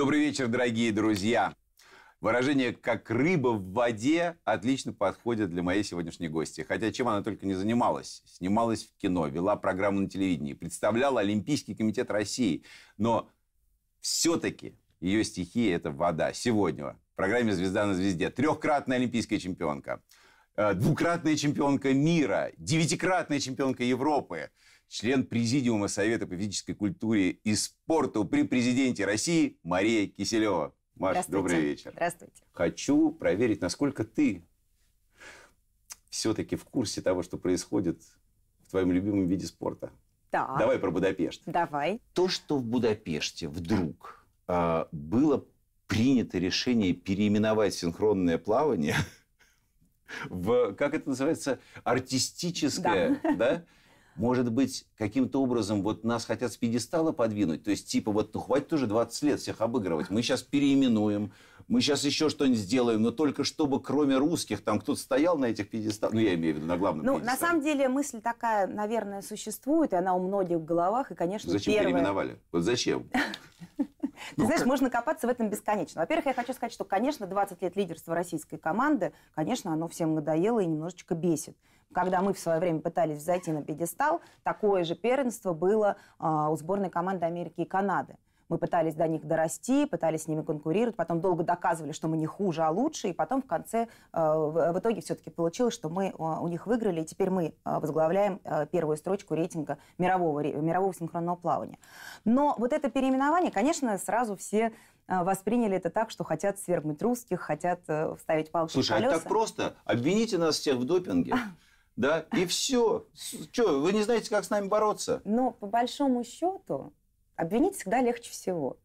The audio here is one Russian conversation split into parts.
Добрый вечер, дорогие друзья. Выражение «как рыба в воде» отлично подходит для моей сегодняшней гости. Хотя чем она только не занималась. Снималась в кино, вела программу на телевидении, представляла Олимпийский комитет России. Но все-таки ее стихия – это вода. Сегодня в программе «Звезда на звезде» трехкратная олимпийская чемпионка, э, двукратная чемпионка мира, девятикратная чемпионка Европы – член Президиума Совета по физической культуре и спорту при президенте России Мария Киселева. Маш, добрый вечер. Здравствуйте. Хочу проверить, насколько ты все-таки в курсе того, что происходит в твоем любимом виде спорта. Да. Давай про Будапешт. Давай. То, что в Будапеште вдруг э, было принято решение переименовать синхронное плавание в, как это называется, артистическое, да, да? Может быть, каким-то образом вот нас хотят с пьедестала подвинуть? То есть, типа, вот, ну, хватит уже 20 лет всех обыгрывать. Мы сейчас переименуем, мы сейчас еще что-нибудь сделаем, но только чтобы, кроме русских, там кто-то стоял на этих пьедесталах, ну, я имею в виду, на главном Ну, пьедестале. на самом деле, мысль такая, наверное, существует, и она у многих в головах, и, конечно, Зачем первая... переименовали? Вот зачем? Ты ну, знаешь, как... можно копаться в этом бесконечно. Во-первых, я хочу сказать, что, конечно, 20 лет лидерства российской команды, конечно, оно всем надоело и немножечко бесит когда мы в свое время пытались взойти на пьедестал, такое же первенство было э, у сборной команды Америки и Канады. Мы пытались до них дорасти, пытались с ними конкурировать, потом долго доказывали, что мы не хуже, а лучше, и потом в конце, э, в итоге все-таки получилось, что мы э, у них выиграли, и теперь мы э, возглавляем первую строчку рейтинга мирового, мирового синхронного плавания. Но вот это переименование, конечно, сразу все восприняли это так, что хотят свергнуть русских, хотят вставить палки Слушай, в колеса. Слушай, а так просто? Обвините нас всех в допинге. Да, и все. Что, вы не знаете, как с нами бороться? Но ну, по большому счету, Обвинить всегда легче всего.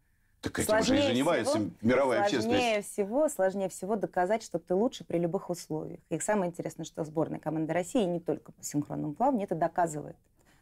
Так этим сложнее же и занимается всего, мировая сложнее общественность. Сложнее всего, сложнее всего доказать, что ты лучше при любых условиях. И самое интересное, что сборная команды России, и не только по синхронному плаванию, это доказывает.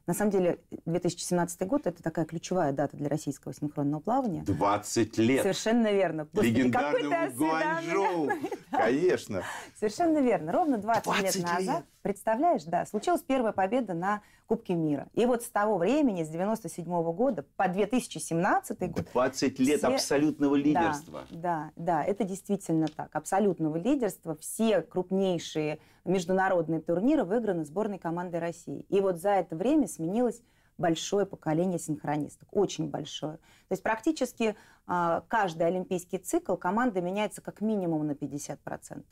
На самом деле, 2017 год – это такая ключевая дата для российского синхронного плавания. 20 лет! Совершенно верно. Господи, Легендарному Гуанчжоу! Конечно! Совершенно верно. Ровно 20, 20 лет назад, лет. представляешь, да, случилась первая победа на Кубке мира. И вот с того времени, с 97 года по 2017 год... 20 лет все... абсолютного лидерства. Да, да, да, это действительно так. Абсолютного лидерства. Все крупнейшие международные турниры выиграны сборной командой России. И вот за это время сменилось большое поколение синхронисток, очень большое. То есть практически а, каждый олимпийский цикл команда меняется как минимум на 50%,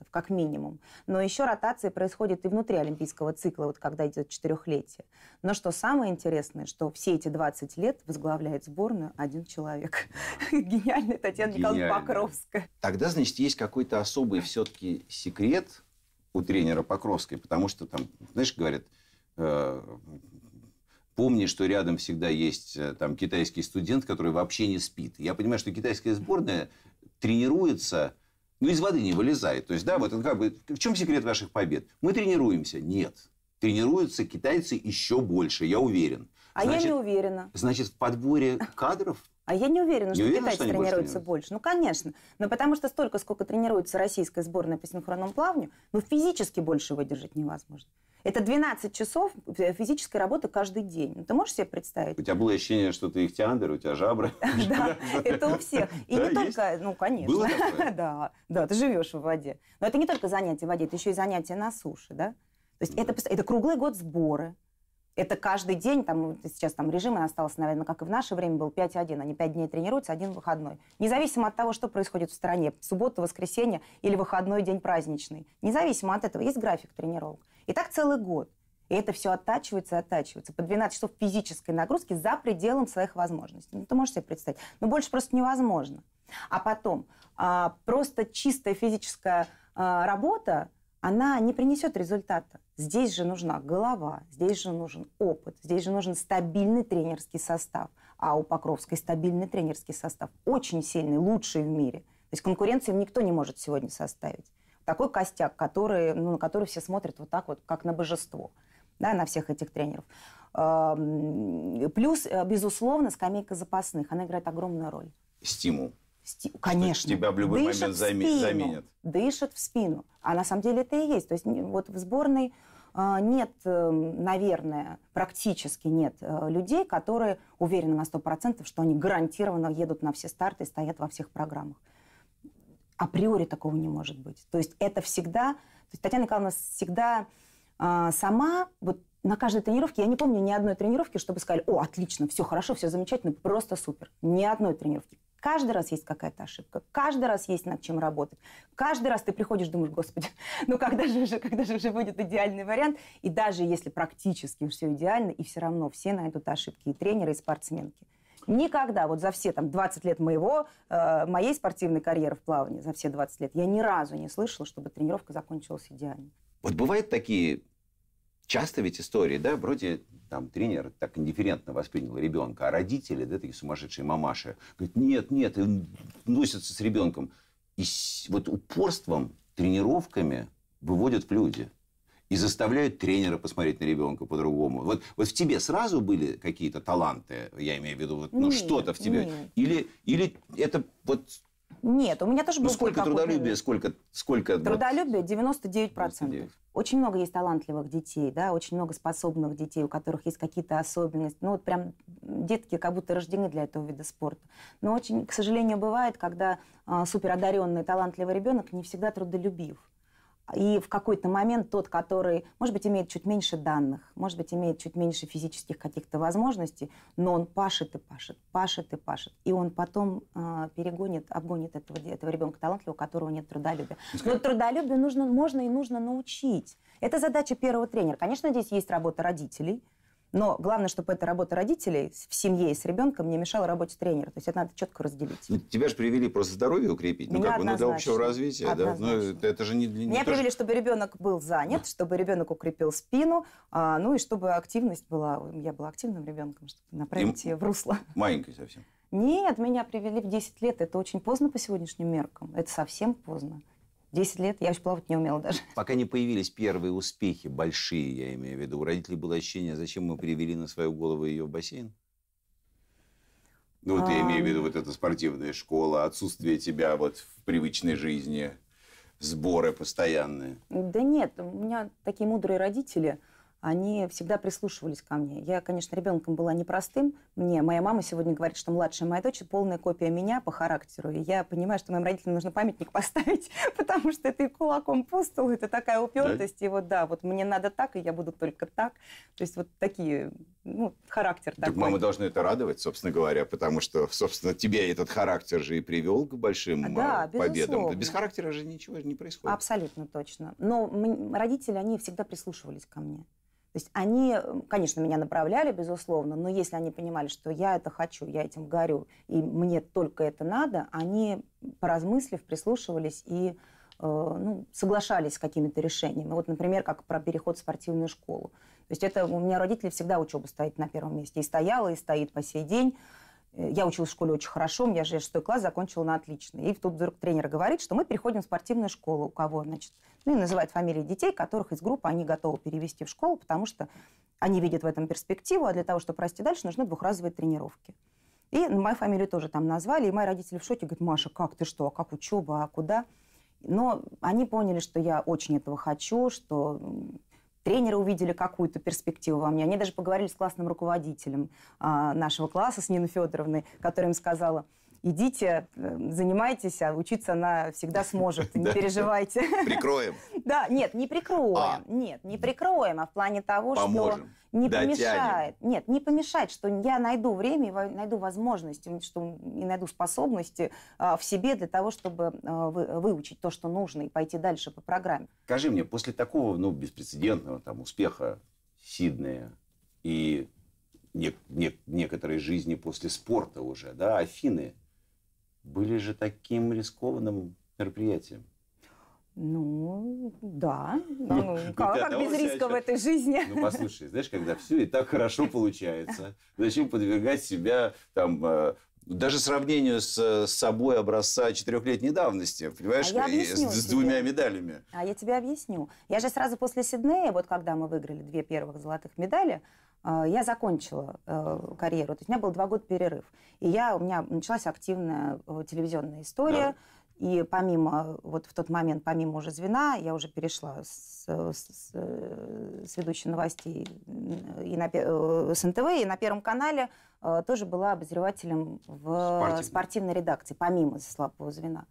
как минимум. Но еще ротация происходит и внутри олимпийского цикла, вот когда идет четырехлетие. Но что самое интересное, что все эти 20 лет возглавляет сборную один человек. Гениальная Татьяна Николаевна Покровская. Тогда, значит, есть какой-то особый все-таки секрет у тренера Покровской, потому что там, знаешь, говорят, э, Помни, что рядом всегда есть э, там, китайский студент, который вообще не спит. Я понимаю, что китайская сборная тренируется, ну, из воды не вылезает. То есть, да, вот как бы, в чем секрет ваших побед? Мы тренируемся? Нет. Тренируются китайцы еще больше, я уверен. А значит, я не уверена. Значит, в подборе кадров а я не уверена, не что уверена, китайцы что тренируются больше. больше. Ну, конечно. Но ну, потому что столько, сколько тренируется российская сборная по синхронному плаванию, ну, физически больше выдержать невозможно. Это 12 часов физической работы каждый день. Ну, ты можешь себе представить? У тебя было ощущение, что ты их тиандер, у тебя жабры. Да, это у всех. И не только, ну, конечно. Да, да, ты живешь в воде. Но это не только занятие в воде, это еще и занятие на суше, да? То есть это, это круглый год сборы. Это каждый день, там, сейчас там режим остался, наверное, как и в наше время, был 5-1. Они 5 дней тренируются, один выходной. Независимо от того, что происходит в стране, суббота, воскресенье или выходной день праздничный. Независимо от этого, есть график тренировок. И так целый год. И это все оттачивается и оттачивается. По 12 часов физической нагрузки за пределом своих возможностей. Ну, ты можешь себе представить. Но ну, больше просто невозможно. А потом, а, просто чистая физическая а, работа, она не принесет результата. Здесь же нужна голова, здесь же нужен опыт, здесь же нужен стабильный тренерский состав. А у Покровской стабильный тренерский состав очень сильный, лучший в мире. То есть конкуренцию никто не может сегодня составить такой костяк, который, ну, на который все смотрят вот так вот, как на божество, да, на всех этих тренеров. Плюс, э, безусловно, скамейка запасных, она играет огромную роль. Стимул. Сти... Конечно. Что тебя в любой дышит момент заме... в спину, заменят. Дышит в спину. А на самом деле это и есть. То есть вот в сборной а, нет, эм, наверное, практически нет э, людей, которые уверены на 100%, что они гарантированно едут на все старты и стоят во всех программах априори такого не может быть. То есть это всегда... То есть Татьяна Николаевна всегда э, сама, вот на каждой тренировке, я не помню ни одной тренировки, чтобы сказали, о, отлично, все хорошо, все замечательно, просто супер. Ни одной тренировки. Каждый раз есть какая-то ошибка, каждый раз есть над чем работать. Каждый раз ты приходишь, думаешь, господи, ну когда же уже, когда же уже будет идеальный вариант? И даже если практически все идеально, и все равно все найдут ошибки, и тренеры, и спортсменки. Никогда, вот за все там 20 лет моего, э, моей спортивной карьеры в плавании, за все 20 лет, я ни разу не слышала, чтобы тренировка закончилась идеально. Вот бывают такие часто ведь истории, да, вроде там тренер так индифферентно воспринял ребенка, а родители, да, такие сумасшедшие мамаши, говорят, нет, нет, и носятся с ребенком. И вот упорством, тренировками выводят в люди и заставляют тренера посмотреть на ребенка по-другому. Вот, вот в тебе сразу были какие-то таланты, я имею в виду, вот, ну что-то в тебе? Нет. Или, или это вот нет, у меня тоже ну, был сколько трудолюбия, сколько, сколько... Трудолюбие 99%. 99. Очень много есть талантливых детей, да, очень много способных детей, у которых есть какие-то особенности. Ну, вот прям детки как будто рождены для этого вида спорта. Но очень, к сожалению, бывает, когда э, суперодаренный, талантливый ребенок не всегда трудолюбив. И в какой-то момент тот, который, может быть, имеет чуть меньше данных, может быть, имеет чуть меньше физических каких-то возможностей, но он пашет и пашет, пашет и пашет. И он потом э, перегонит, обгонит этого, этого ребенка талантливого, у которого нет трудолюбия. Ну, но трудолюбие нужно, можно и нужно научить. Это задача первого тренера. Конечно, здесь есть работа родителей – но главное, чтобы эта работа родителей в семье и с ребенком не мешала работе тренера. То есть это надо четко разделить. Ну, тебя же привели просто здоровье укрепить, Меня ну как бы, ну для общего развития, да? Ну, это же не для Меня не привели, то, что... чтобы ребенок был занят, чтобы ребенок укрепил спину, а, ну и чтобы активность была, я была активным ребенком, чтобы направить и ее в русло. Маленькой совсем. Нет, меня привели в 10 лет. Это очень поздно по сегодняшним меркам. Это совсем поздно. 10 лет я вообще плавать не умела даже. Пока не появились первые успехи, большие, я имею в виду, у родителей было ощущение, зачем мы привели на свою голову ее в бассейн? Ну, вот а... я имею в виду вот эта спортивная школа, отсутствие тебя вот в привычной жизни, сборы постоянные. Да нет, у меня такие мудрые родители – они всегда прислушивались ко мне. Я, конечно, ребенком была непростым. Мне моя мама сегодня говорит, что младшая моя дочь полная копия меня по характеру. И я понимаю, что моим родителям нужно памятник поставить, потому что это и кулаком по столу, это такая упертость. Да. И вот да, вот мне надо так, и я буду только так. То есть вот такие, ну, характер так такой. мамы должны это радовать, собственно говоря, потому что, собственно, тебе этот характер же и привел к большим да, а, победам. Безусловно. Без характера же ничего же не происходит. Абсолютно точно. Но мы, родители, они всегда прислушивались ко мне. То есть они, конечно, меня направляли, безусловно, но если они понимали, что я это хочу, я этим горю, и мне только это надо, они, поразмыслив, прислушивались и э, ну, соглашались с какими-то решениями. Вот, например, как про переход в спортивную школу. То есть это у меня родители всегда учеба стоит на первом месте. И стояла, и стоит по сей день. Э, я училась в школе очень хорошо, у меня же я шестой класс закончила на отлично. И тут вдруг тренер говорит, что мы переходим в спортивную школу, у кого, значит, ну и называет фамилии детей, которых из группы они готовы перевести в школу, потому что они видят в этом перспективу, а для того, чтобы расти дальше, нужны двухразовые тренировки. И мою фамилию тоже там назвали, и мои родители в шоке говорят, Маша, как ты что, а как учеба, а куда? Но они поняли, что я очень этого хочу, что Тренеры увидели какую-то перспективу во мне. Они даже поговорили с классным руководителем а, нашего класса, с Ниной Федоровной, которая им сказала – идите, эм, занимайтесь, а учиться она всегда сможет, не переживайте. Прикроем. Да, нет, не прикроем, а. нет, не прикроем, а в плане того, что не помешает. Нет, не помешает, что я найду время и найду возможности, что и найду способности а, в себе для того, чтобы э, выучить то, что нужно, и пойти дальше по программе. Скажи мне, после такого, ну, беспрецедентного там успеха Сиднея и не, не, некоторой жизни после спорта уже, да, Афины, были же таким рискованным мероприятием. Ну, да. Ну, ну как, ну как без риска в этой жизни? Ну, послушай, знаешь, когда все и так хорошо получается, зачем подвергать себя там э, даже сравнению с собой образца четырехлетней давности, понимаешь, а с, с двумя тебе. медалями. А я тебе объясню. Я же сразу после Сиднея, вот когда мы выиграли две первых золотых медали, Э, я закончила э, карьеру, то есть у меня был два года перерыв. И я, у меня началась активная э, телевизионная история. Да. И помимо, вот в тот момент, помимо уже звена, я уже перешла с, с, с ведущей новостей и на, с НТВ, и на Первом канале тоже была обозревателем в Спортивный. спортивной редакции, помимо слабого звена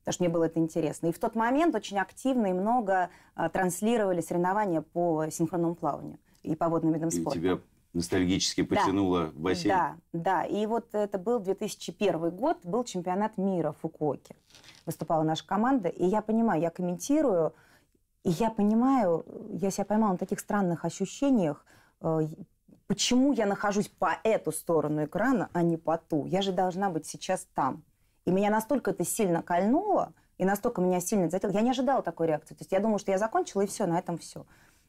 потому что мне было это интересно. И в тот момент очень активно и много транслировали соревнования по синхронному плаванию и по водным видам и спорта. Тебя ностальгически потянуло да. в бассейн? Да, да. И вот это был 2001 год, был чемпионат мира в Фукуоке. Выступала наша команда, и я понимаю, я комментирую, и я понимаю, я себя поймала на таких странных ощущениях, э, почему я нахожусь по эту сторону экрана, а не по ту. Я же должна быть сейчас там. И меня настолько это сильно кольнуло, и настолько меня сильно задело. Я не ожидала такой реакции. То есть я думала, что я закончила, и все, на этом все.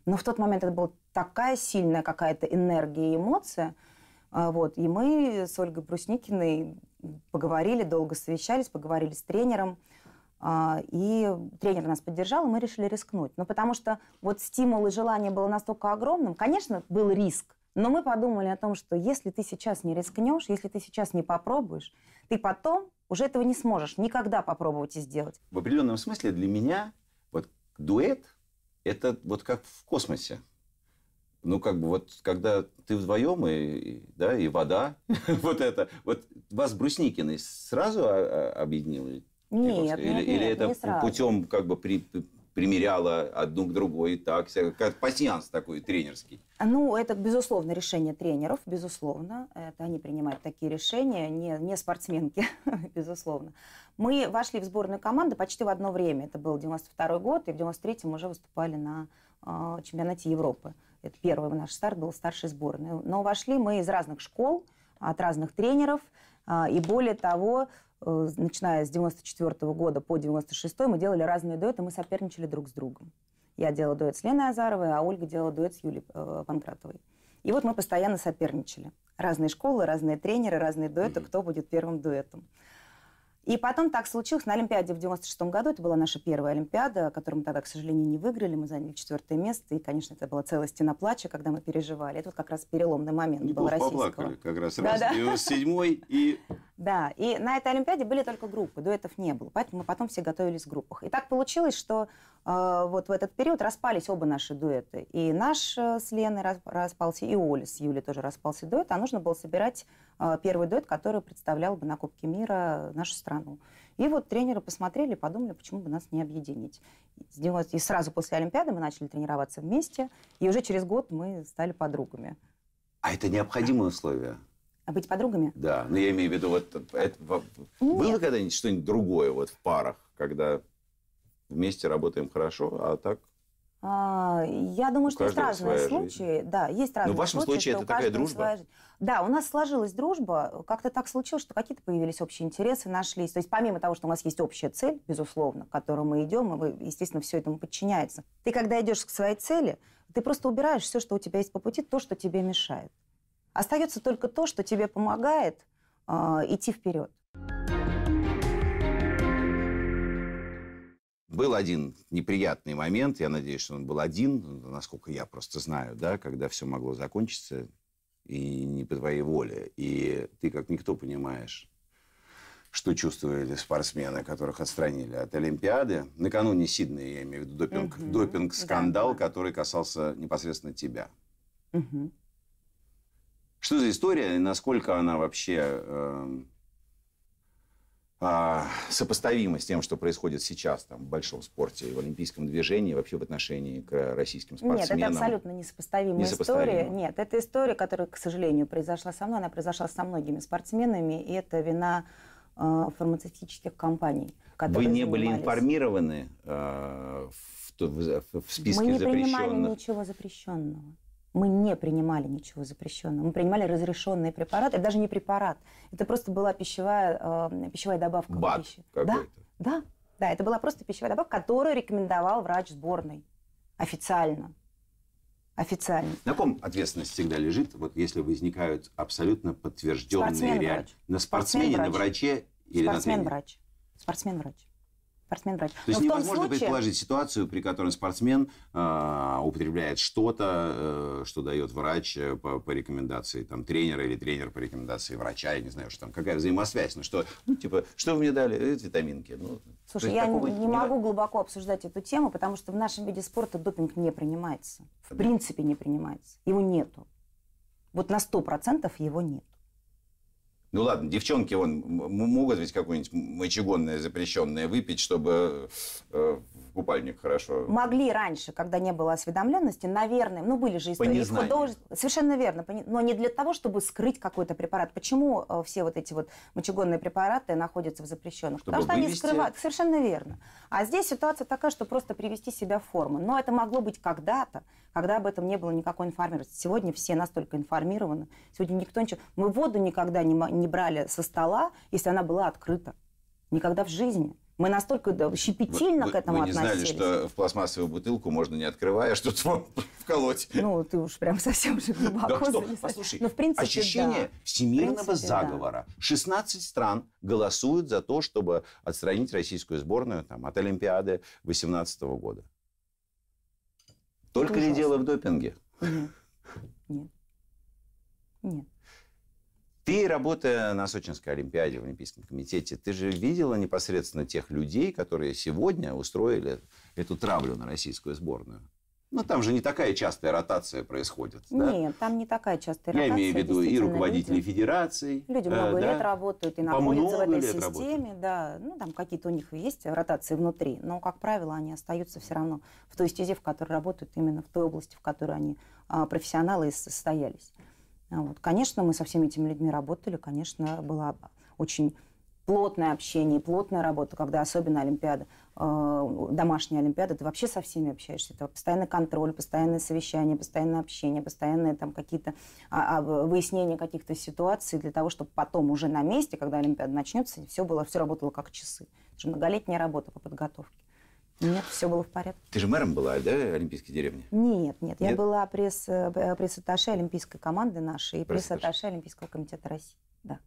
Но в тот момент это была такая сильная какая-то энергия и эмоция. А, вот. И мы с Ольгой Брусникиной поговорили, долго совещались, поговорили с тренером. А, и тренер нас поддержал, и мы решили рискнуть. но ну, потому что вот стимул и желание было настолько огромным. Конечно, был риск, но мы подумали о том, что если ты сейчас не рискнешь, если ты сейчас не попробуешь, ты потом уже этого не сможешь никогда попробовать и сделать. В определенном смысле для меня вот дуэт – это вот как в космосе. Ну, как бы вот, когда ты вдвоем, и, да, и вода, вот это. Вот вас Брусникины сразу объединили? Нет, или, нет, или это путем как бы при, примеряла одну к другой, так, как пассианс такой тренерский. Ну, это, безусловно, решение тренеров, безусловно. Это они принимают такие решения, не, не спортсменки, безусловно. Мы вошли в сборную команды почти в одно время. Это был 92 год, и в 93-м уже выступали на э, чемпионате Европы. Это первый наш старт был старшей сборной. Но вошли мы из разных школ, от разных тренеров. А, и более того, Э, начиная с 94 года по 96 мы делали разные дуэты, мы соперничали друг с другом. Я делала дуэт с Леной Азаровой, а Ольга делала дуэт с Юлей э, Панкратовой. И вот мы постоянно соперничали. Разные школы, разные тренеры, разные дуэты, mm-hmm. кто будет первым дуэтом. И потом так случилось на Олимпиаде в 96 году. Это была наша первая Олимпиада, которую мы тогда, к сожалению, не выиграли. Мы заняли четвертое место. И, конечно, это была целая стена плача, когда мы переживали. Это вот как раз переломный момент не ну, был российского. поплакали как раз. Да, раз да. 97 и... Да, и на этой Олимпиаде были только группы, дуэтов не было. Поэтому мы потом все готовились в группах. И так получилось, что а, вот в этот период распались оба наши дуэты. И наш э, с Леной распался, и Оля с Юлей тоже распался дуэт, а нужно было собирать а, первый дуэт, который представлял бы на Кубке мира нашу страну. И вот тренеры посмотрели, подумали, почему бы нас не объединить. И сразу после Олимпиады мы начали тренироваться вместе, и уже через год мы стали подругами. А это необходимое условие? А быть подругами? Да, но я имею в виду, вот это, было когда-нибудь что-нибудь другое вот в парах, когда вместе работаем хорошо, а так а, я думаю, что есть разные случаи. Жизнь. Да, есть ну, разные Но в вашем случае это такая дружба? Своя... Да, у нас сложилась дружба. Как-то так случилось, что какие-то появились общие интересы, нашлись. То есть помимо того, что у нас есть общая цель, безусловно, к которой мы идем, и, вы естественно, все этому подчиняется. Ты, когда идешь к своей цели, ты просто убираешь все, что у тебя есть по пути, то, что тебе мешает. Остается только то, что тебе помогает э, идти вперед. Был один неприятный момент, я надеюсь, что он был один, насколько я просто знаю, да, когда все могло закончиться и не по твоей воле. И ты, как никто, понимаешь, что чувствовали спортсмены, которых отстранили от Олимпиады. Накануне Сиднея, я имею в виду, допинг, угу. допинг-скандал, да. который касался непосредственно тебя. Угу. Что за история и насколько она вообще э, а, сопоставимо с тем, что происходит сейчас там, в большом спорте, в олимпийском движении, вообще в отношении к российским спортсменам. Нет, это абсолютно несопоставимая несопоставимо. история. Нет, это история, которая, к сожалению, произошла со мной, она произошла со многими спортсменами, и это вина э, фармацевтических компаний. Которые Вы не занимались. были информированы э, в, в, в списке запрещенных? Мы не запрещенных. принимали ничего запрещенного мы не принимали ничего запрещенного. Мы принимали разрешенные препараты. Это даже не препарат. Это просто была пищевая, э, пищевая добавка Бат в пищу. Да, да, да, это была просто пищевая добавка, которую рекомендовал врач сборной официально. Официально. На ком ответственность всегда лежит, вот если возникают абсолютно подтвержденные реалии? На спортсмене, спортсмен, врач. на враче или спортсмен, на Спортсмен-врач. Спортсмен-врач спортсмен-врач. То есть Но невозможно случае... предположить ситуацию, при которой спортсмен э, употребляет что-то, э, что дает врач э, по, по рекомендации там, тренера или тренер по рекомендации врача, я не знаю, что там, какая взаимосвязь. Ну что, ну, типа, что вы мне дали? Это витаминки. Ну, Слушай, я не, не могу глубоко обсуждать эту тему, потому что в нашем виде спорта допинг не принимается. В да. принципе не принимается. Его нету. Вот на сто процентов его нет. Ну ладно, девчонки вон могут ведь какое-нибудь мочегонное запрещенное выпить, чтобы э, купальник хорошо. Могли раньше, когда не было осведомленности, наверное, ну были же истории художеств. Совершенно верно, но не для того, чтобы скрыть какой-то препарат. Почему э, все вот эти вот мочегонные препараты находятся в запрещенных? Чтобы Потому что они скрывают. Совершенно верно. А здесь ситуация такая, что просто привести себя в форму. Но это могло быть когда-то, когда об этом не было никакой информации. Сегодня все настолько информированы. Сегодня никто ничего... Мы воду никогда не брали со стола, если она была открыта. Никогда в жизни. Мы настолько щепетильно вы, к этому относились. Мы не относились. знали, что в пластмассовую бутылку можно, не открывая, что-то вколоть. Ну, ты уж прям совсем же глубоко да, Послушай, Но, ну, в принципе, ощущение да. всемирного принципе, заговора. Да. 16 стран голосуют за то, чтобы отстранить российскую сборную там, от Олимпиады 2018 года. Только Ужасно. ли дело в допинге? Нет. Нет. Ты, работая на Сочинской Олимпиаде в Олимпийском комитете, ты же видела непосредственно тех людей, которые сегодня устроили эту травлю на российскую сборную? Ну, там же не такая частая ротация происходит. Нет, да? там не такая частая Я ротация. Я имею в виду и руководители люди, федераций. Люди э, много э, да, лет работают и находятся в этой системе. Да, ну, там какие-то у них есть ротации внутри, но, как правило, они остаются все равно в той стезе, в которой работают, именно в той области, в которой они а, профессионалы и состоялись. А вот. Конечно, мы со всеми этими людьми работали, конечно, была очень плотное общение, плотная работа, когда особенно Олимпиада, э, домашняя Олимпиада, ты вообще со всеми общаешься. Это постоянный контроль, постоянное совещание, постоянное общение, постоянные там какие-то а, а, выяснения каких-то ситуаций для того, чтобы потом уже на месте, когда Олимпиада начнется, все было, все работало как часы. Это же многолетняя работа по подготовке. Нет, все было в порядке. Ты же мэром была, да, Олимпийской деревни? Нет, нет. нет? Я была пресс, э, э, пресс-атташе олимпийской команды нашей и пресс-атташе Олимпийского комитета России. Да.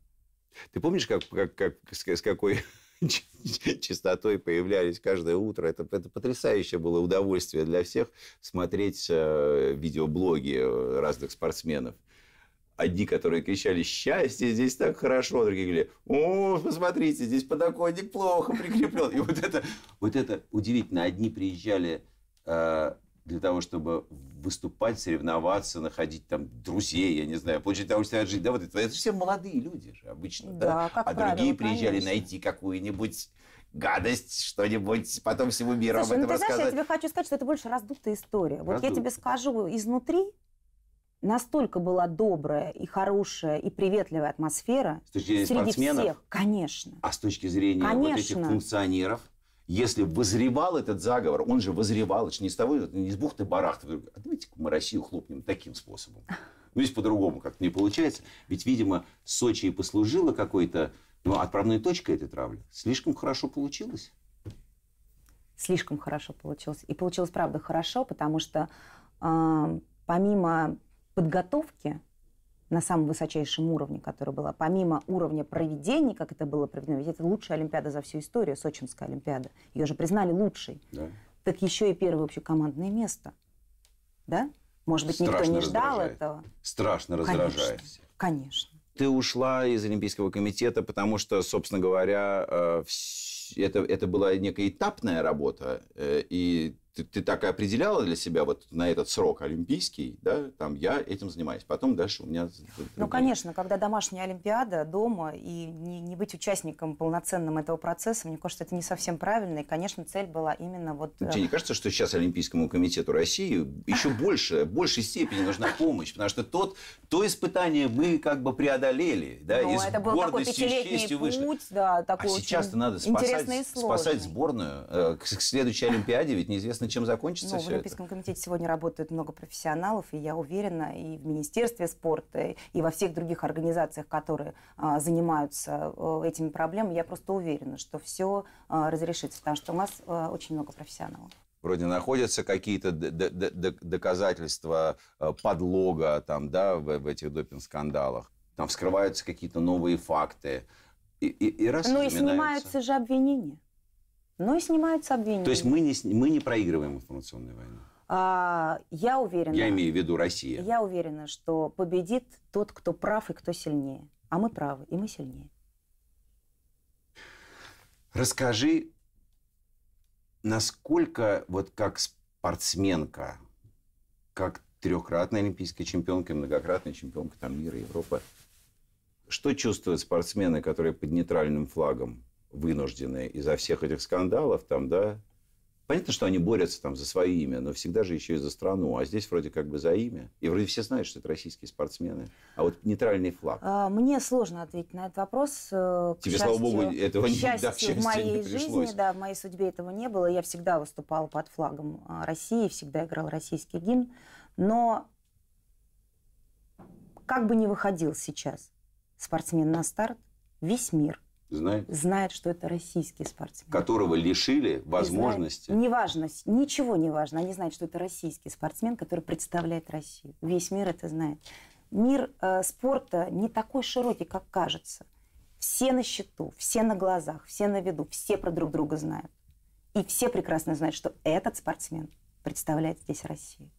Ты помнишь, как, как, как, с какой чистотой появлялись каждое утро. Это, это потрясающее было удовольствие для всех смотреть э, видеоблоги разных спортсменов. Одни, которые кричали «Счастье, здесь так хорошо!», другие говорили «О, посмотрите, здесь подоконник плохо прикреплен!» И вот это, вот это удивительно. Одни приезжали э, для того, чтобы выступать, соревноваться, находить там друзей, я не знаю, получить удовольствие от жизни. Да, вот это, это все молодые люди же обычно, да? да? Как а правило, другие приезжали конечно. найти какую-нибудь гадость, что-нибудь, потом всему миру Слушай, об ну этом ну, ты рассказать. знаешь, я тебе хочу сказать, что это больше раздутая история. Раздутая. Вот я тебе скажу изнутри, настолько была добрая и хорошая и приветливая атмосфера с точки зрения среди спортсменов, всех, конечно. А с точки зрения конечно. вот этих функционеров, если возревал этот заговор, он же возревал, это же не с того, не с бухты барахты. А давайте мы Россию хлопнем таким способом. Ну, здесь по-другому как-то не получается. Ведь, видимо, Сочи и послужила какой-то ну, отправной точкой этой травли. Слишком хорошо получилось. Слишком хорошо получилось. И получилось, правда, хорошо, потому что э, помимо подготовки на самом высочайшем уровне, которая была, помимо уровня проведения, как это было проведено, ведь это лучшая Олимпиада за всю историю, Сочинская Олимпиада, ее же признали лучшей, да. так еще и первое общекомандное место. Да? Может быть, Страшно никто не раздражает. ждал этого. Страшно раздражает. Конечно. Конечно. Ты ушла из Олимпийского комитета, потому что, собственно говоря, э, это, это была некая этапная работа, э, и ты, ты так и определяла для себя вот на этот срок олимпийский, да, там я этим занимаюсь. Потом дальше у меня... Ну, конечно, когда домашняя олимпиада дома, и не, не быть участником полноценным этого процесса, мне кажется, это не совсем правильно. И, конечно, цель была именно вот... Э, Тебе не кажется, что сейчас Олимпийскому комитету России еще больше, большей степени нужна помощь? Потому что тот, то испытание мы как бы преодолели, да, ну, из это был такой пятилетний путь, вышли. да, такой А сейчас-то надо спасать, спасать сборную. Э, к следующей Олимпиаде ведь неизвестно неизвестно, чем закончится ну, все В Олимпийском это. комитете сегодня работают много профессионалов, и я уверена, и в Министерстве спорта, и во всех других организациях, которые а, занимаются а, этими проблемами, я просто уверена, что все а, разрешится, потому что у нас а, очень много профессионалов вроде находятся какие-то доказательства э, подлога там, да, в, в этих допинг-скандалах. Там вскрываются какие-то новые факты. И, и, и раз ну и снимаются же обвинения но ну и снимаются обвинения. То есть мы не, мы не проигрываем информационную войну? А, я уверена... Я имею в виду Россия. Я уверена, что победит тот, кто прав и кто сильнее. А мы правы, и мы сильнее. Расскажи, насколько вот как спортсменка, как трехкратная олимпийская чемпионка многократная чемпионка там, мира, Европы, что чувствуют спортсмены, которые под нейтральным флагом вынужденные из-за всех этих скандалов, там, да, Понятно, что они борются там за свое имя, но всегда же еще и за страну. А здесь вроде как бы за имя. И вроде все знают, что это российские спортсмены. А вот нейтральный флаг. А, мне сложно ответить на этот вопрос. Э, к Тебе, счастью, слава богу, этого не, счастью, да, к счастью, в моей не жизни, да, в моей судьбе этого не было. Я всегда выступала под флагом а, России, всегда играл российский гимн. Но как бы не выходил сейчас спортсмен на старт, весь мир – Знает? Знает, что это российский спортсмен. Которого лишили возможности. Знает, неважно, ничего не важно. Они знают, что это российский спортсмен, который представляет Россию. Весь мир это знает. Мир э, спорта не такой широкий, как кажется. Все на счету, все на глазах, все на виду, все про друг друга знают. И все прекрасно знают, что этот спортсмен представляет здесь Россию.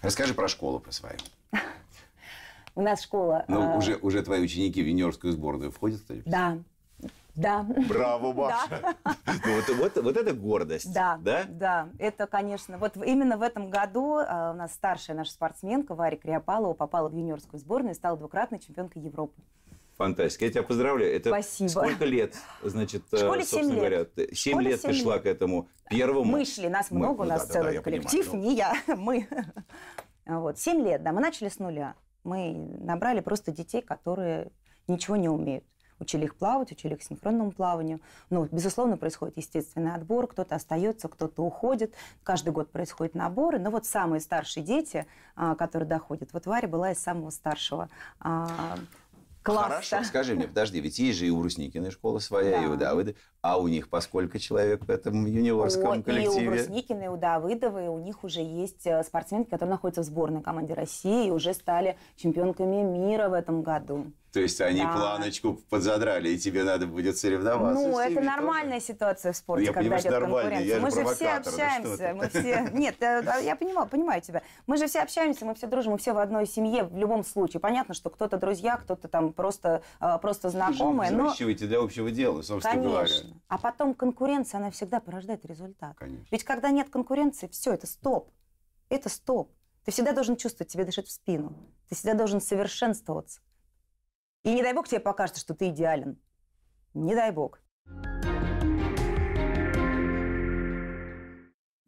Расскажи про школу про свою. У нас школа... Ну а... уже, уже твои ученики в юниорскую сборную входят, кстати? Да. Да. Браво, Маша. Да. Ну, вот, вот, вот это гордость. Да, да, да. Это, конечно, вот именно в этом году а, у нас старшая наша спортсменка Варя Криопалова попала в юниорскую сборную и стала двукратной чемпионкой Европы. Фантастика. Я тебя поздравляю. Это Спасибо. Сколько лет, значит, в школе 7 э, лет. говоря, 7 школе лет 7 ты шла к этому первому. Мы шли, нас мы... много, ну, у нас да, целый да, да, коллектив, понимаю, ну. не я, мы. Вот, 7 лет, да, мы начали с нуля. Мы набрали просто детей, которые ничего не умеют. Учили их плавать, учили их синхронному плаванию. Ну, безусловно, происходит естественный отбор. Кто-то остается, кто-то уходит. Каждый год происходят наборы. Но вот самые старшие дети, а, которые доходят. Вот Варя была из самого старшего а, класса. Хорошо, скажи мне, подожди, ведь есть же и у Русникиной школа своя, да. и у Давыда. А у них, поскольку человек в этом юниорском О, коллективе... И у Брусникина, и у Давыдовой, у них уже есть э, спортсменки, которые находятся в сборной команде России и уже стали чемпионками мира в этом году. То есть они да. планочку подзадрали, и тебе надо будет соревноваться. Ну, это нормальная тоже. ситуация в спорте, я когда понимаю, идет конкуренция. мы же все общаемся, мы все. Нет, э, э, я понимаю, понимаю тебя. Мы же все общаемся, мы все дружим, мы все в одной семье в любом случае. Понятно, что кто-то друзья, кто-то там просто, просто знакомые. Но... для общего дела, собственно Конечно. говоря. Конечно. А потом конкуренция, она всегда порождает результат. Конечно. Ведь когда нет конкуренции, все, это стоп. Это стоп. Ты всегда должен чувствовать, тебе дышит в спину. Ты всегда должен совершенствоваться. И не дай бог тебе покажется, что ты идеален. Не дай бог.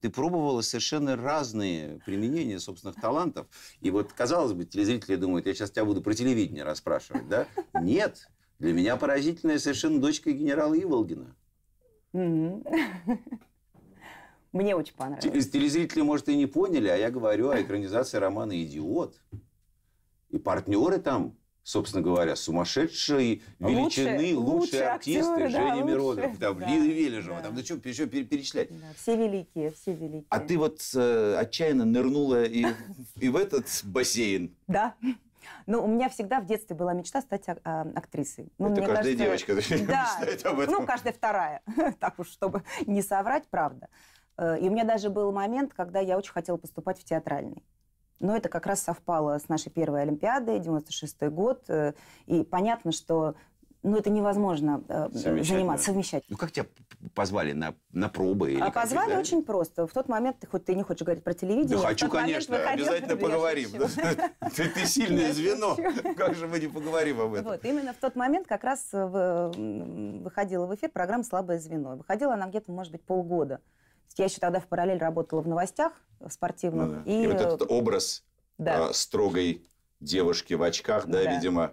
Ты пробовала совершенно разные применения собственных талантов. И вот, казалось бы, телезрители думают, я сейчас тебя буду про телевидение расспрашивать, да? Нет, для меня поразительная совершенно дочка генерала Иволгина. Мне очень понравилось. Телезрители, может, и не поняли, а я говорю о а экранизации романа «Идиот». И партнеры там, собственно говоря, сумасшедшие величины, лучшие, артисты. Актеры, Женя Миронов, там, да, Лида Вележева, да. там, ну что, еще перечислять. все великие, все великие. А ты вот э, отчаянно нырнула и в этот бассейн. Да. Но ну, у меня всегда в детстве была мечта стать а, а, актрисой. Ну, Это каждая кажется, девочка да, мечтает об этом. Ну, каждая вторая. так уж, чтобы не соврать, правда. Э, и у меня даже был момент, когда я очень хотела поступать в театральный. Но это как раз совпало с нашей первой Олимпиадой, 96-й год. Э, и понятно, что ну, это невозможно э, заниматься, совмещать. Ну, как тебя позвали на, на пробы? Или а позвали да? очень просто. В тот момент, хоть ты не хочешь говорить про телевидение. Да хочу, конечно, обязательно поговорим. Ты, сильное звено. Как же мы не поговорим об этом? Вот, именно в тот момент как раз выходила в эфир программа «Слабое звено». Выходила она где-то, может быть, полгода. Я еще тогда в параллель работала в новостях спортивных. Ну, и... вот этот образ а, строгой девушки в очках, да. видимо,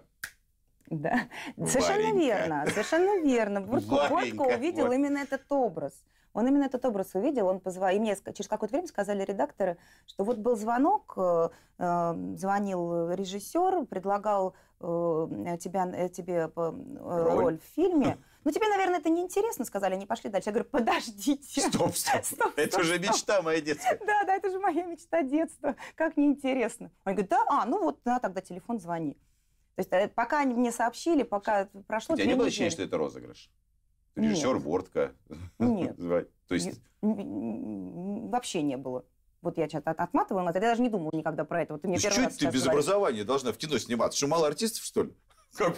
да, Варенька. совершенно верно, совершенно верно. Буртко, Борько увидел вот. именно этот образ. Он именно этот образ увидел, он позвал, и мне через какое-то время сказали редакторы, что вот был звонок, э, эм, звонил режиссер, предлагал э, тебя, э, тебе роль, роль в фильме. Ну, тебе, наверное, это неинтересно, сказали, они пошли дальше. Я говорю, подождите. Стоп, стоп, стоп это стоп, же мечта моя детства. Да, да, это же моя мечта детства. Как неинтересно. Они говорят, да, а, ну вот, да, тогда телефон звони. То есть э, пока они мне сообщили, пока прошло У а тебя не было ощущения, что это розыгрыш? Режиссер, Нет. Бортко? Нет. То есть... Вообще не было. Вот я че-то отматываю, но тогда я даже не думала никогда про это. Вот мне ну, первый раз ты без образования должна в кино сниматься? Что, мало артистов, что ли?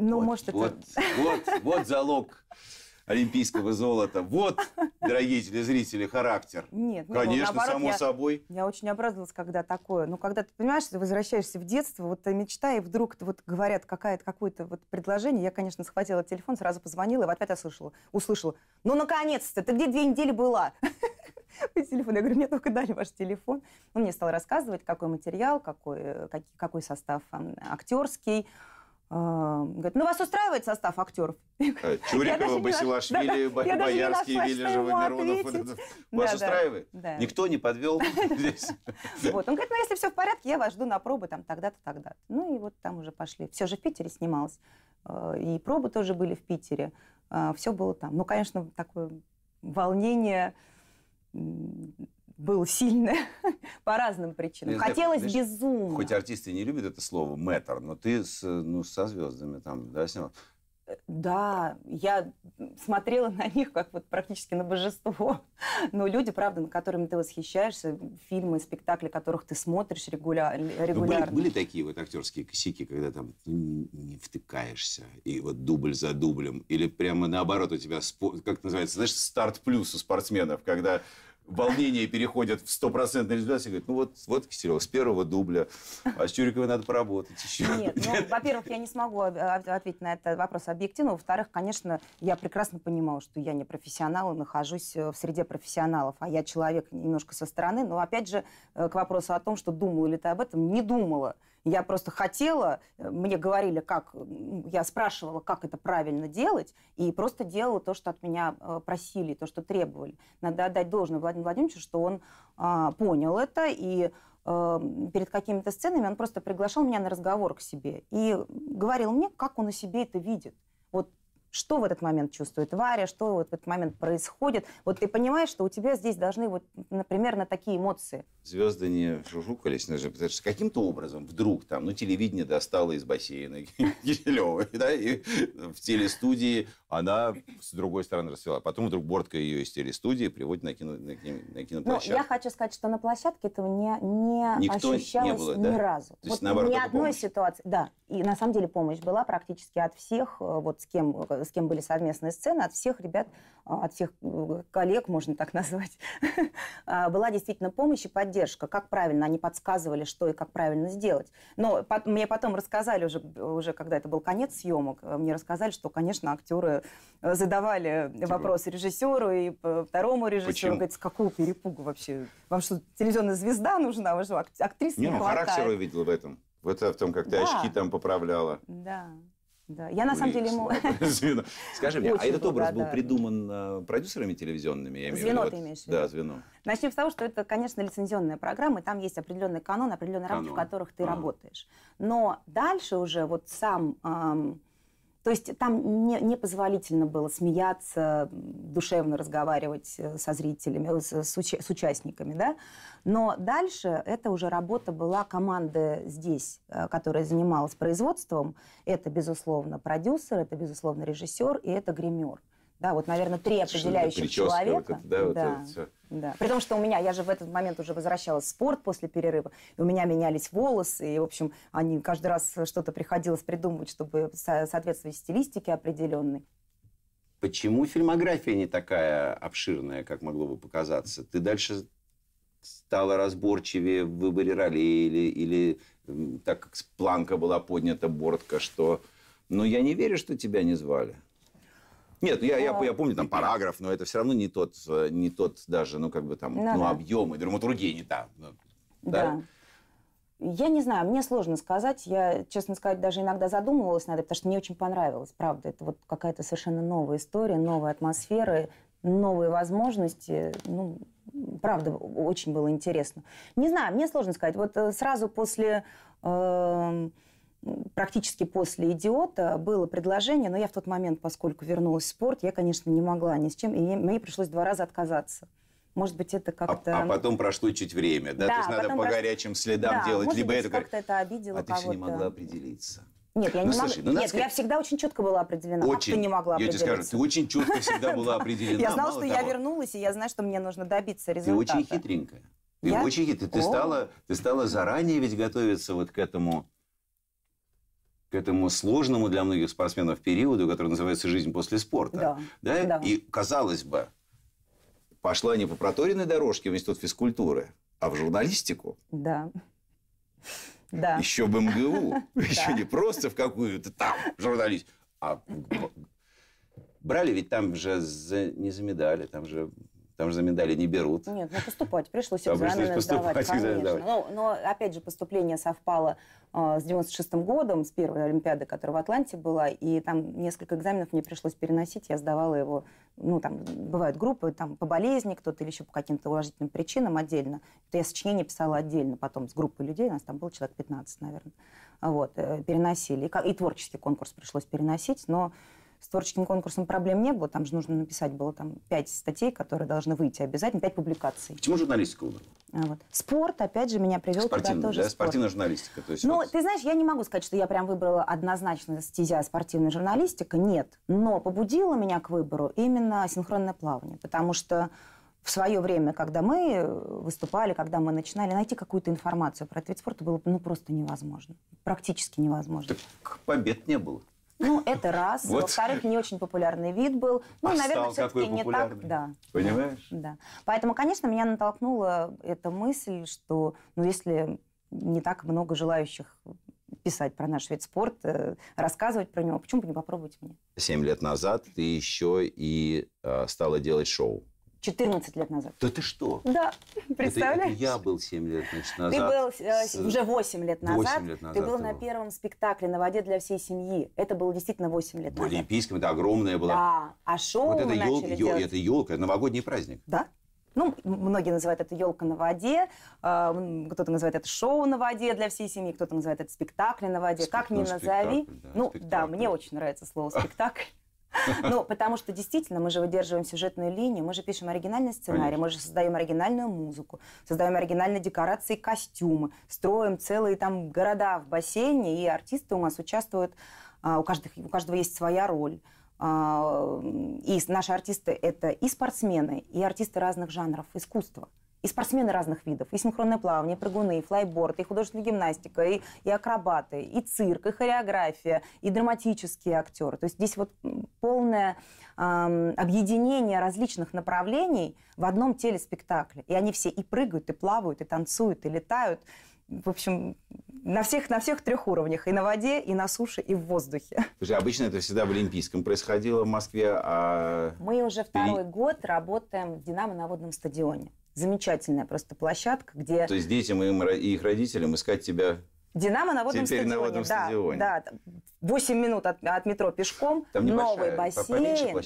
Ну, вот, может, вот, это... Вот, вот залог олимпийского золота. Вот, дорогие телезрители, характер. Нет, не Конечно, было. само я, собой. Я очень обрадовалась, когда такое. Ну, когда ты понимаешь, ты возвращаешься в детство, вот ты мечта, и вдруг вот говорят какая-то, какое-то вот предложение. Я, конечно, схватила телефон, сразу позвонила, и в опять услышала. услышала. Ну, наконец-то, ты где две недели была? Телефон. Я говорю, мне только дали ваш телефон. Он мне стал рассказывать, какой материал, какой, э, какой состав актерский, а, говорит, ну вас устраивает состав актеров? Э, Чурикова, Басилашвили, Боярский, Вележева, Миронов. Вас устраивает? Никто не подвел здесь. Вот, он говорит, ну если все в порядке, я вас жду на пробы там тогда-то, тогда-то. Ну и вот там уже пошли. Все же в Питере снималось. Э, и пробы тоже были в Питере. Э, все было там. Ну, конечно, такое волнение был сильный по разным причинам. Не, Хотелось знаешь, безумно. Хоть артисты не любят это слово метр, но ты с, ну, со звездами там да, снимал э, Да, я смотрела на них как вот практически на божество. Но люди, правда, на которыми ты восхищаешься, фильмы, спектакли, которых ты смотришь регуля... Ну, регулярно. были, были такие вот актерские косяки, когда там не втыкаешься, и вот дубль за дублем, или прямо наоборот у тебя, как называется, знаешь, старт плюс у спортсменов, когда волнение переходят в стопроцентный результат, и говорят, ну вот, вот Киселева с первого дубля, а с Чуриковой надо поработать еще. Нет, ну, во-первых, я не смогу ответить на этот вопрос объективно. Во-вторых, конечно, я прекрасно понимала, что я не профессионал и нахожусь э, в среде профессионалов, а я человек немножко со стороны. Но, опять же, э, к вопросу о том, что думала ли ты об этом, не думала. Я просто хотела, э, мне говорили, как, я спрашивала, как это правильно делать, и просто делала то, что от меня э, просили, то, что требовали. Надо отдать должное Владимиру Владимировичу, что он а, понял это, и а, перед какими-то сценами он просто приглашал меня на разговор к себе и говорил мне, как он о себе это видит. Что в этот момент чувствует Варя, что вот в этот момент происходит? Вот ты понимаешь, что у тебя здесь должны вот, например, на такие эмоции. Звезды не же, потому что каким-то образом вдруг там, ну, телевидение достало из бассейна Киселева, да, и в телестудии она с другой стороны расцвела. Потом вдруг Бортка ее из телестудии приводит на, кино, на, кино, на киноплощадку. Ну, я хочу сказать, что на площадке этого не, не Никто ощущалось не было, ни да? разу. То есть, наоборот, ни одной помощь. ситуации. Да, и на самом деле помощь была практически от всех, э, вот с кем э, Э, с кем были совместные сцены, от всех ребят, э, от всех э, коллег, можно так назвать, а, была действительно помощь и поддержка. Как правильно, они подсказывали, что и как правильно сделать. Но мне потом рассказали уже, уже когда это был конец съемок, мне рассказали, что, конечно, актеры задавали типа вопросы режиссеру и второму режиссеру. Почему? Говорит, с какого перепугу вообще? Вам что, телевизионная звезда нужна? Вы же актриса не, не ну, хватает? характер увидел в этом. Вот в том, как ты да. очки там поправляла. Да. Да. Я на самом деле ему... Скажи мне, а этот образ был придуман э, продюсерами телевизионными? Звено ты имеешь в виду? Да, звено. Начнем с того, что это, конечно, лицензионная программа, и там есть определенный канон, определенные рамки, в которых ты работаешь. Но дальше уже вот сам то есть там не, позволительно было смеяться, душевно разговаривать э, со зрителями, э, с, с, уча, с участниками, да. Но дальше это уже работа была команды здесь, э, которая занималась производством. Это, безусловно, продюсер, это, безусловно, режиссер и это гример. Да, вот, наверное, три определяющих человека. Вот это, да, вот да. это все. Да. При том, что у меня, я же в этот момент уже возвращалась в спорт после перерыва, и у меня менялись волосы, и, в общем, они каждый раз что-то приходилось придумывать, чтобы соответствовать стилистике определенной. Почему фильмография не такая обширная, как могло бы показаться? Ты дальше стала разборчивее в выборе ролей или, или так как планка была поднята, бортка, что... Но «Ну, я не верю, что тебя не звали. Нет, я, я, я помню там параграф, но это все равно не тот, э, не тот даже, ну как бы там, да, ну, ну да. объем и драматургия не та. Ну, да. да. Я не знаю, мне сложно сказать. Я, честно сказать, даже иногда задумывалась над этим, потому что мне очень понравилось, правда. Это вот какая-то совершенно новая история, новая атмосфера, новые возможности. Ну, правда, очень было интересно. Не знаю, мне сложно сказать. Вот э, сразу после... Э- практически после «Идиота» было предложение, но я в тот момент, поскольку вернулась в спорт, я, конечно, не могла ни с чем, и мне пришлось два раза отказаться. Может быть, это а, как-то... А, а потом прошло чуть время, да? да То есть надо по прош... горячим следам да, делать. Может либо быть, это как-то это обидело А ты все не могла определиться. Нет, я ну, не слушай, могла... ну, Нет, сказать... я всегда очень четко была определена. А очень. А ты не могла я определиться. Я тебе скажу, ты очень четко всегда была определена. Я знала, что я вернулась, и я знаю, что мне нужно добиться результата. Ты очень хитренькая. Ты очень хитрая. Ты стала заранее ведь готовиться вот к этому к этому сложному для многих спортсменов периоду, который называется жизнь после спорта. Да. Да? да. И казалось бы, пошла не по проторенной дорожке в институт физкультуры, а в журналистику. Да. Да. Еще в МГУ. Еще не просто в какую-то там журналистику, а брали ведь там же за, не за медали, там же там же за медали не берут. Нет, ну поступать пришлось, там экзамены пришлось сдавать, поступать, конечно. Экзамен давать. Но, ну, но, опять же, поступление совпало а, с 96-м годом, с первой Олимпиады, которая в Атланте была, и там несколько экзаменов мне пришлось переносить, я сдавала его, ну, там бывают группы, там по болезни кто-то или еще по каким-то уважительным причинам отдельно. Это я сочинение писала отдельно потом с группой людей, у нас там было человек 15, наверное. Вот, э, переносили. И, и творческий конкурс пришлось переносить, но с творческим конкурсом проблем не было. Там же нужно написать было там пять статей, которые должны выйти обязательно, пять публикаций. Почему журналистика выбрала? А, вот. Спорт, опять же, меня привел Спортивный, туда тоже да? спорт. Спортивная журналистика. То есть ну, вот... ты знаешь, я не могу сказать, что я прям выбрала однозначно стезя спортивная журналистика. Нет. Но побудила меня к выбору именно синхронное плавание. Потому что в свое время, когда мы э, выступали, когда мы начинали, найти какую-то информацию про этот вид спорта было ну, просто невозможно. Практически невозможно. Так побед не было. Ну, это раз. Вот. Во-вторых, не очень популярный вид был. Ну, наверное, все-таки не так. Да. Понимаешь? Да. Поэтому, конечно, меня натолкнула эта мысль, что, ну, если не так много желающих писать про наш вид спорта, рассказывать про него, почему бы не попробовать мне? Семь лет назад ты еще и э, стала делать шоу. 14 лет назад. Да ты что? Да, представляешь? Это, я был 7 лет значит, назад. Ты был э, с... уже 8 лет назад. 8 лет назад. Ты был ты на был. первом спектакле «На воде для всей семьи». Это было действительно 8 лет назад. В Олимпийском это огромное было. Да, а шоу вот это мы ел, начали ел, делать. Это елка, новогодний праздник. Да, ну, многие называют это елка на воде, э, кто-то называет это шоу на воде для всей семьи, кто-то называет это спектакль на воде. Спектакль, как ни ну, назови. Да, ну, спектакль. да, мне очень нравится слово спектакль. Ну, потому что действительно мы же выдерживаем сюжетную линию, мы же пишем оригинальный сценарий, мы же создаем оригинальную музыку, создаем оригинальные декорации, костюмы, строим целые там города в бассейне, и артисты у нас участвуют, а, у, каждых, у каждого есть своя роль. А, и наши артисты – это и спортсмены, и артисты разных жанров искусства и спортсмены разных видов, и синхронное плавание, и прыгуны, и флайборд, и художественная гимнастика, и, и акробаты, и цирк, и хореография, и драматические актеры. То есть здесь вот полное эм, объединение различных направлений в одном телеспектакле. И они все и прыгают, и плавают, и танцуют, и летают. В общем, на всех, на всех трех уровнях. И на воде, и на суше, и в воздухе. Слушай, обычно это всегда в Олимпийском происходило в Москве, а... Мы уже второй Пере... год работаем в «Динамо» на водном стадионе замечательная просто площадка, где... То есть детям и их родителям искать тебя Динамо на водном Теперь стадионе. на водном да, стадионе. Да, 8 минут от, от метро пешком, Там новый бассейн.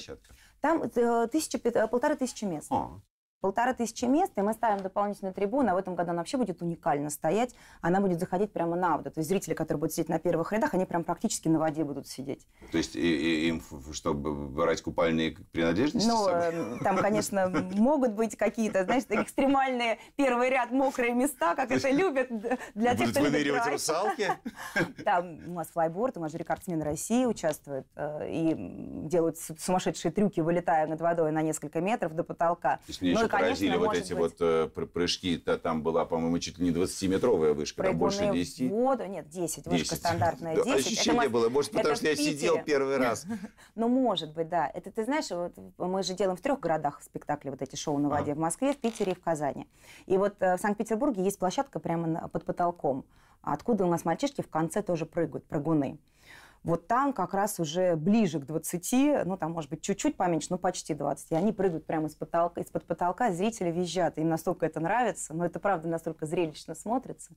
Там э, тысяча, полторы тысячи мест. О. А полторы тысячи мест, и мы ставим дополнительную трибуну, а в этом году она вообще будет уникально стоять, она будет заходить прямо на воду. То есть зрители, которые будут сидеть на первых рядах, они прям практически на воде будут сидеть. То есть и, и, им, чтобы брать купальные принадлежности? Ну, э, там, конечно, могут быть какие-то, знаешь, экстремальные первый ряд мокрые места, как это любят для тех, кто любит выныривать русалки? Там у нас флайборд, у нас же рекордсмен России участвует э, и делают сумасшедшие трюки, вылетая над водой на несколько метров до потолка поразили вот эти быть. вот э, прыжки. -то, там была, по-моему, чуть ли не 20-метровая вышка, Прыгунные там больше 10. воду, нет, 10, 10. вышка стандартная 10. Да, ощущение это, было, может, потому что я сидел первый раз. Ну, может быть, да. Это, ты знаешь, вот мы же делаем в трех городах спектакли вот эти шоу на воде, а. в Москве, в Питере и в Казани. И вот э, в Санкт-Петербурге есть площадка прямо под потолком, а откуда у нас мальчишки в конце тоже прыгают, прыгуны. Вот там как раз уже ближе к 20, ну там может быть чуть-чуть поменьше, но почти 20. И они прыгают прямо из потолка, из-под потолка, зрители визжат. Им настолько это нравится, но это правда настолько зрелищно смотрится.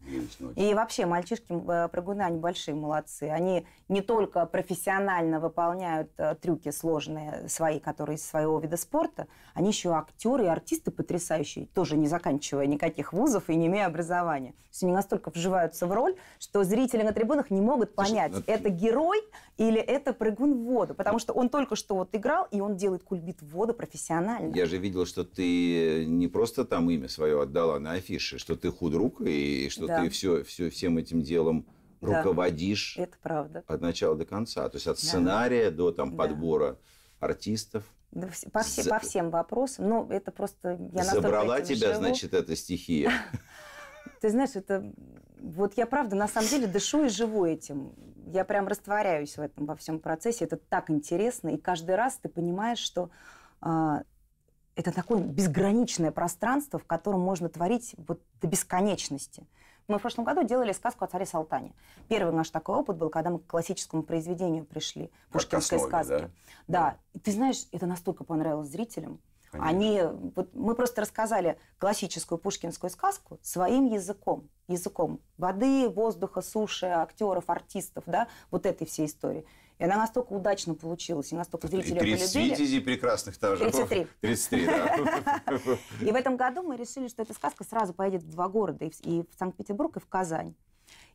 и вообще мальчишки э, прыгуны, они большие молодцы. Они не только профессионально выполняют э, трюки сложные свои, которые из своего вида спорта, они еще актеры и артисты потрясающие, тоже не заканчивая никаких вузов и не имея образования. То есть они настолько вживаются в роль, что зрители на трибунах не могут понять, Слушай, ну, это герой водой, или это прыгун в воду? Потому что он только что вот играл, и он делает кульбит в воду профессионально. Я же видел, что ты э, не просто там имя свое отдала а на афише, что ты худрук, и что да. ты все, все, всем этим делом руководишь. Да, это правда. От начала до конца. То есть от да. сценария до там, да. подбора артистов. по, все, За... по всем вопросам. Но ну, это просто... Я Забрала тебя, живу. значит, эта стихия. Ты знаешь, это вот я правда на самом деле дышу и живу этим. Я прям растворяюсь в этом во всем процессе. Это так интересно. И каждый раз ты понимаешь, что э, это такое безграничное пространство, в котором можно творить вот до бесконечности. Мы в прошлом году делали сказку о царе Салтане. Первый наш такой опыт был, когда мы к классическому произведению пришли, пушкинской сказке. Да? Да. да. ты знаешь, это настолько понравилось зрителям. Конечно. Они, э, вот мы просто рассказали классическую пушкинскую сказку своим языком, языком воды, воздуха, суши, актеров, артистов, да, вот этой всей истории. И она настолько удачно получилась, и настолько зрители полюбили. 33 прекрасных тоже. 33. 33, да. И в этом году мы решили, что эта сказка сразу поедет в два города, и в Санкт-Петербург, и в Казань.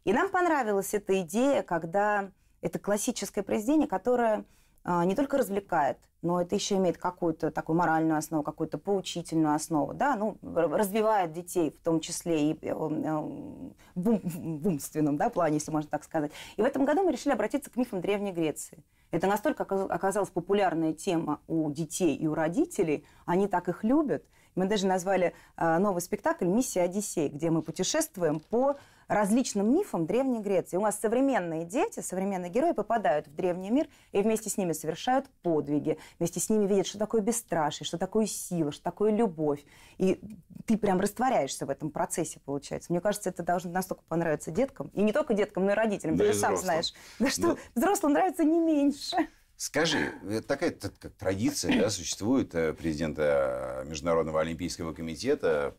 И нам понравилась эта идея, когда это классическое произведение, которое а, не только развлекает, но это еще имеет какую-то такую моральную основу, какую-то поучительную основу, да, ну, развивает детей, в том числе и э, эм, в умственном да, плане, если можно так сказать. И в этом году мы решили обратиться к мифам Древней Греции. Это настолько оказалась популярная тема у детей и у родителей, они так их любят. Мы даже назвали э, новый спектакль «Миссия Одиссей», где мы путешествуем по различным мифам Древней Греции. У нас современные дети, современные герои попадают в древний мир и вместе с ними совершают подвиги, вместе с ними видят, что такое бесстрашие, что такое сила, что такое любовь. И ты прям растворяешься в этом процессе, получается. Мне кажется, это должно настолько понравиться деткам, и не только деткам, но и родителям, да ты же сам знаешь. Да что да. взрослым нравится не меньше. Скажи, такая как традиция да, существует э, президента э, Международного олимпийского комитета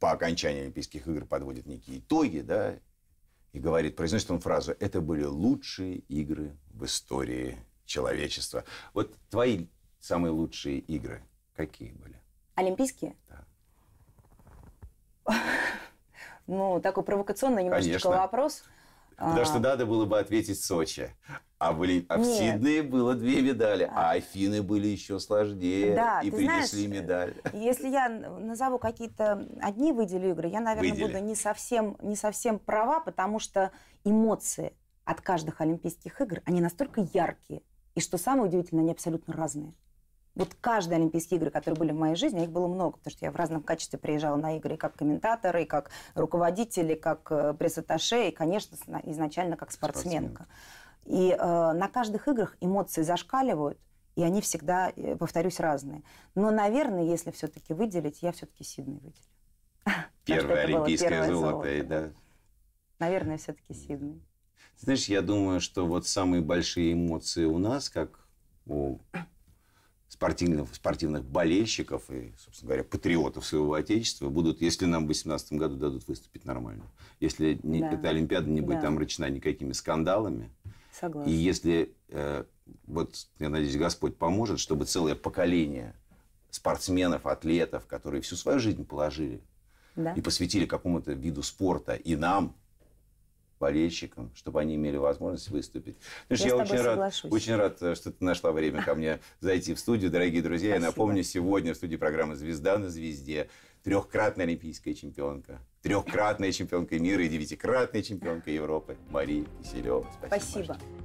по окончании Олимпийских игр подводит некие итоги, да, и говорит, произносит он фразу, это были лучшие игры в истории человечества. Вот твои самые лучшие игры какие были? Олимпийские? Да. Ну, такой провокационный немножечко Конечно. вопрос. Потому что а. надо было бы ответить Сочи. А, а в Сиднее было две медали, а, а Афины были еще сложнее да, и принесли знаешь, медаль. Если я назову какие-то одни выделю игры, я, наверное, выделю. буду не совсем, не совсем права, потому что эмоции от каждых Олимпийских игр, они настолько яркие, и что самое удивительное, они абсолютно разные вот каждые Олимпийские игры, которые были в моей жизни, их было много, потому что я в разном качестве приезжала на игры и как комментатор, и как руководитель, и как э, пресс-атташе, и, конечно, изначально как спортсменка. спортсменка. И э, на каждых играх эмоции зашкаливают, и они всегда, э, повторюсь, разные. Но, наверное, если все-таки выделить, я все-таки Сидней выделю. Первое олимпийское золото. да. Наверное, все-таки Сидней. Знаешь, я думаю, что вот самые большие эмоции у нас, как у спортивных, спортивных болельщиков и, собственно говоря, патриотов своего Отечества будут, если нам в 2018 году дадут выступить нормально. Если не, да. эта Олимпиада не будет да. там рычна никакими скандалами. Согласна. И если, э, вот, я надеюсь, Господь поможет, чтобы целое поколение спортсменов, атлетов, которые всю свою жизнь положили да. и посвятили какому-то виду спорта, и нам, болельщикам, чтобы они имели возможность выступить. Знаешь, я, я очень, соглашусь. рад, очень рад, э, что ты нашла время ко мне зайти в студию. Дорогие друзья, Спасибо. я напомню, сегодня в студии программы «Звезда на звезде» трехкратная олимпийская чемпионка, трехкратная чемпионка мира и девятикратная чемпионка Европы Мария Киселева. Спасибо. Спасибо.